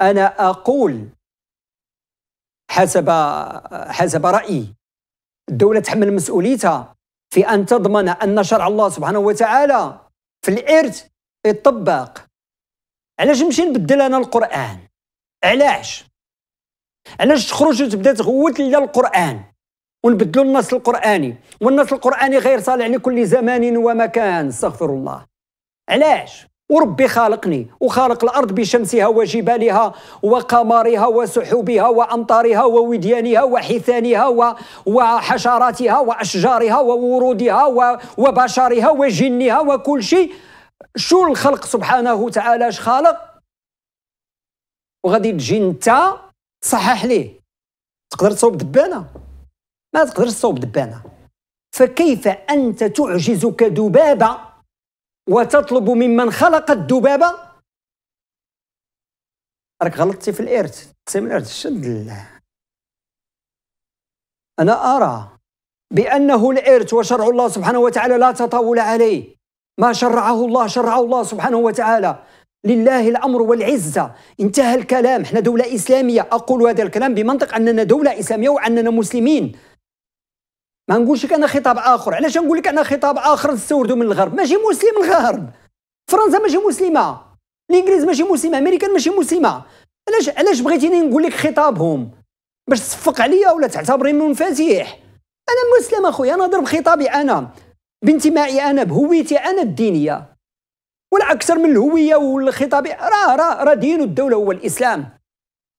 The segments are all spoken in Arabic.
انا اقول حسب حسب رايي الدوله تحمل مسؤوليتها في ان تضمن ان شرع الله سبحانه وتعالى في الارث يطبق علاش نمشي نبدل انا القران علاش علاش تخرج وتبدا تغوت لي القران ونبدلوا النص القراني والنص القراني غير صالح لكل زمان ومكان استغفر الله علاش وربي خالقني وخالق الارض بشمسها وجبالها وقمرها وسحوبها وامطارها ووديانها وحيثانها وحشراتها واشجارها وورودها وبشرها وجنها وكل شيء شو الخلق سبحانه وتعالى اش خالق وغادي تجي انت تصحح ليه تقدر تصوب دبانه ما تقدرش تصوب دبانه فكيف انت تعجزك ذبابه وتطلب ممن خلق الذبابه راك غلطتي في الارث تسمي الارث شد الله انا ارى بانه الارث وشرع الله سبحانه وتعالى لا تطاول عليه ما شرعه الله شرعه الله سبحانه وتعالى لله الامر والعزه انتهى الكلام احنا دوله اسلاميه اقول هذا الكلام بمنطق اننا دوله اسلاميه واننا مسلمين ما نقولش لك انا خطاب اخر علاش نقول لك انا خطاب اخر نستوردو من الغرب ماشي مسلم الغرب فرنسا ماشي مسلمه الانجليز ماشي مسلمه امريكان ماشي مسلمه علاش علاش بغيتيني نقول لك خطابهم باش تصفق عليا ولا تعتبرني منفتح انا مسلم اخويا انا ضرب خطابي انا بانتمائي انا بهويتي انا الدينيه ولا اكثر من الهويه والخطاب راه راه را دين الدوله هو الاسلام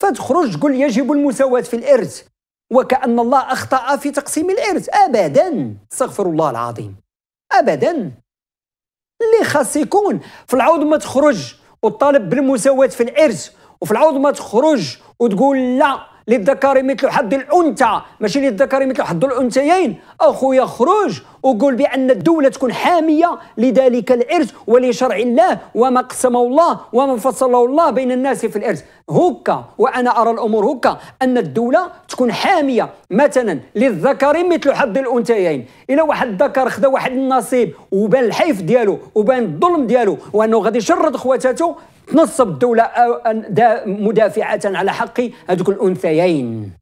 فتخرج تقول يجب المساواه في الارث وكأن الله أخطأ في تقسيم الإرث أبدا استغفر الله العظيم أبدا اللي خاص يكون في العوض ما تخرج وتطالب بالمساواة في الإرث وفي العوض ما تخرج وتقول لا للذكر مثل حد الأنثى ماشي للذكر مثل حد الأنثيين أخويا خرج وقول بأن الدولة تكون حامية لذلك الإرث ولشرع الله وما قسمه الله وما فصله الله بين الناس في الإرث هكا وأنا أرى الأمور هكا أن الدولة تكون حامية مثلا للذكر مثل حظ الأنثيين إلا واحد الذكر خدا واحد النصيب وبان الحيف ديالو وبان الظلم ديالو وأنه غادي يشرد خواتاتو تنصب الدولة آه، آه، مدافعة على حق هذوك الأنثيين